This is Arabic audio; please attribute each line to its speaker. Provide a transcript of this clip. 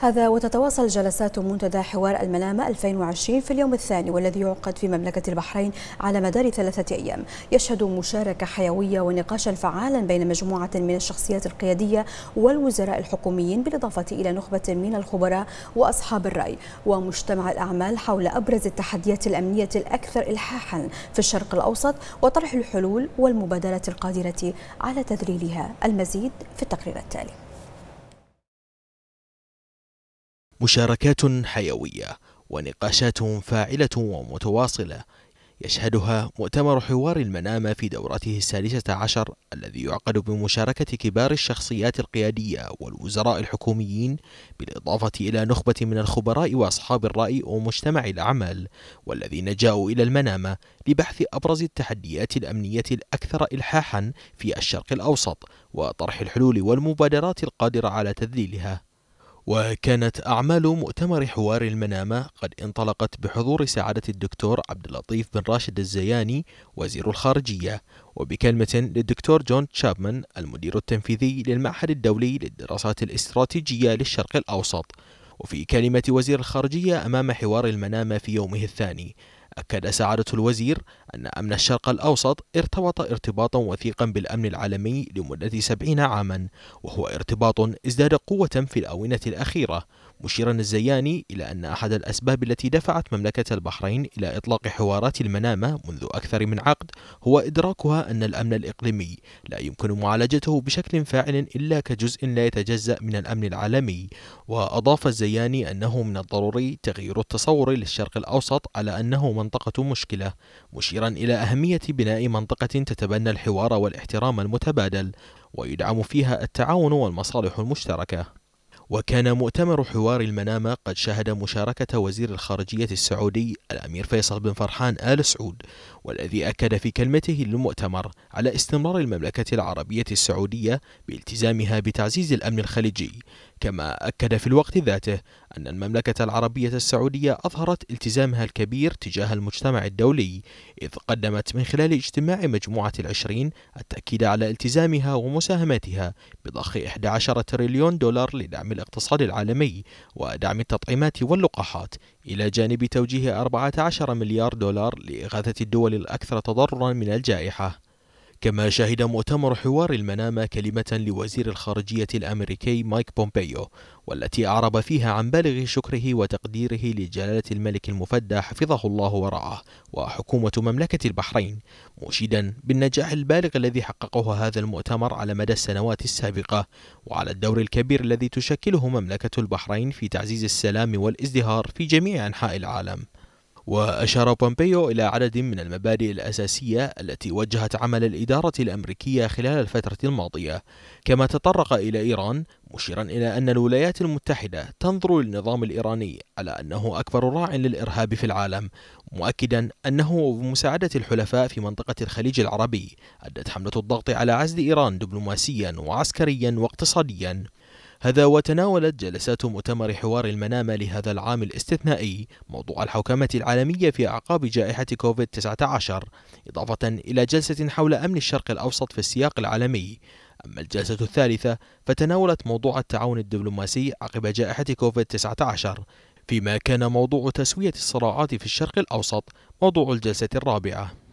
Speaker 1: هذا وتتواصل جلسات منتدى حوار الملامة 2020 في اليوم الثاني والذي يعقد في مملكة البحرين على مدار ثلاثة أيام يشهد مشاركة حيوية ونقاشا فعالا بين مجموعة من الشخصيات القيادية والوزراء الحكوميين بالإضافة إلى نخبة من الخبراء وأصحاب الرأي ومجتمع الأعمال حول أبرز التحديات الأمنية الأكثر إلحاحا في الشرق الأوسط وطرح الحلول والمبادرات القادرة على تذليلها المزيد في التقرير التالي
Speaker 2: مشاركات حيوية ونقاشات فاعلة ومتواصلة يشهدها مؤتمر حوار المنامة في دورته السادسة عشر الذي يعقد بمشاركة كبار الشخصيات القيادية والوزراء الحكوميين بالإضافة إلى نخبة من الخبراء وأصحاب الرأي ومجتمع الأعمال والذين جاءوا إلى المنامة لبحث أبرز التحديات الأمنية الأكثر إلحاحا في الشرق الأوسط وطرح الحلول والمبادرات القادرة على تذليلها وكانت أعمال مؤتمر حوار المنامة قد انطلقت بحضور سعادة الدكتور عبد اللطيف بن راشد الزياني وزير الخارجية وبكلمة للدكتور جون تشابمان المدير التنفيذي للمعهد الدولي للدراسات الاستراتيجية للشرق الأوسط وفي كلمة وزير الخارجية أمام حوار المنامة في يومه الثاني أكد سعادة الوزير أن أمن الشرق الأوسط ارتبط ارتباطا وثيقا بالأمن العالمي لمدة سبعين عاما وهو ارتباط ازداد قوة في الآونة الأخيرة مشيرا الزياني إلى أن أحد الأسباب التي دفعت مملكة البحرين إلى إطلاق حوارات المنامة منذ أكثر من عقد هو إدراكها أن الأمن الإقليمي لا يمكن معالجته بشكل فاعل إلا كجزء لا يتجزأ من الأمن العالمي وأضاف الزياني أنه من الضروري تغيير التصور للشرق الأوسط على أنه منطقة مشكلة مشيرا إلى أهمية بناء منطقة تتبنى الحوار والاحترام المتبادل ويدعم فيها التعاون والمصالح المشتركة وكان مؤتمر حوار المنامة قد شهد مشاركة وزير الخارجية السعودي الأمير فيصل بن فرحان آل سعود والذي أكد في كلمته للمؤتمر على استمرار المملكة العربية السعودية بالتزامها بتعزيز الأمن الخليجي كما أكد في الوقت ذاته أن المملكة العربية السعودية أظهرت التزامها الكبير تجاه المجتمع الدولي إذ قدمت من خلال اجتماع مجموعة العشرين التأكيد على التزامها ومساهماتها بضخ 11 تريليون دولار لدعم الاقتصاد العالمي ودعم التطعيمات واللقاحات إلى جانب توجيه 14 مليار دولار لإغاثة الدول الأكثر تضررا من الجائحة كما شهد مؤتمر حوار المنامة كلمة لوزير الخارجية الأمريكي مايك بومبيو والتي أعرب فيها عن بالغ شكره وتقديره لجلالة الملك المفدى حفظه الله ورعاه وحكومة مملكة البحرين مشيدا بالنجاح البالغ الذي حققه هذا المؤتمر على مدى السنوات السابقة وعلى الدور الكبير الذي تشكله مملكة البحرين في تعزيز السلام والازدهار في جميع أنحاء العالم وأشار بومبيو إلى عدد من المبادئ الأساسية التي وجهت عمل الإدارة الأمريكية خلال الفترة الماضية كما تطرق إلى إيران مشيرا إلى أن الولايات المتحدة تنظر للنظام الإيراني على أنه أكبر راع للإرهاب في العالم مؤكدا أنه بمساعدة الحلفاء في منطقة الخليج العربي أدت حملة الضغط على عزل إيران دبلوماسيا وعسكريا واقتصاديا هذا وتناولت جلسات مؤتمر حوار المنامة لهذا العام الاستثنائي موضوع الحوكمة العالمية في أعقاب جائحة كوفيد-19 إضافة إلى جلسة حول أمن الشرق الأوسط في السياق العالمي أما الجلسة الثالثة فتناولت موضوع التعاون الدبلوماسي عقب جائحة كوفيد-19 فيما كان موضوع تسوية الصراعات في الشرق الأوسط موضوع الجلسة الرابعة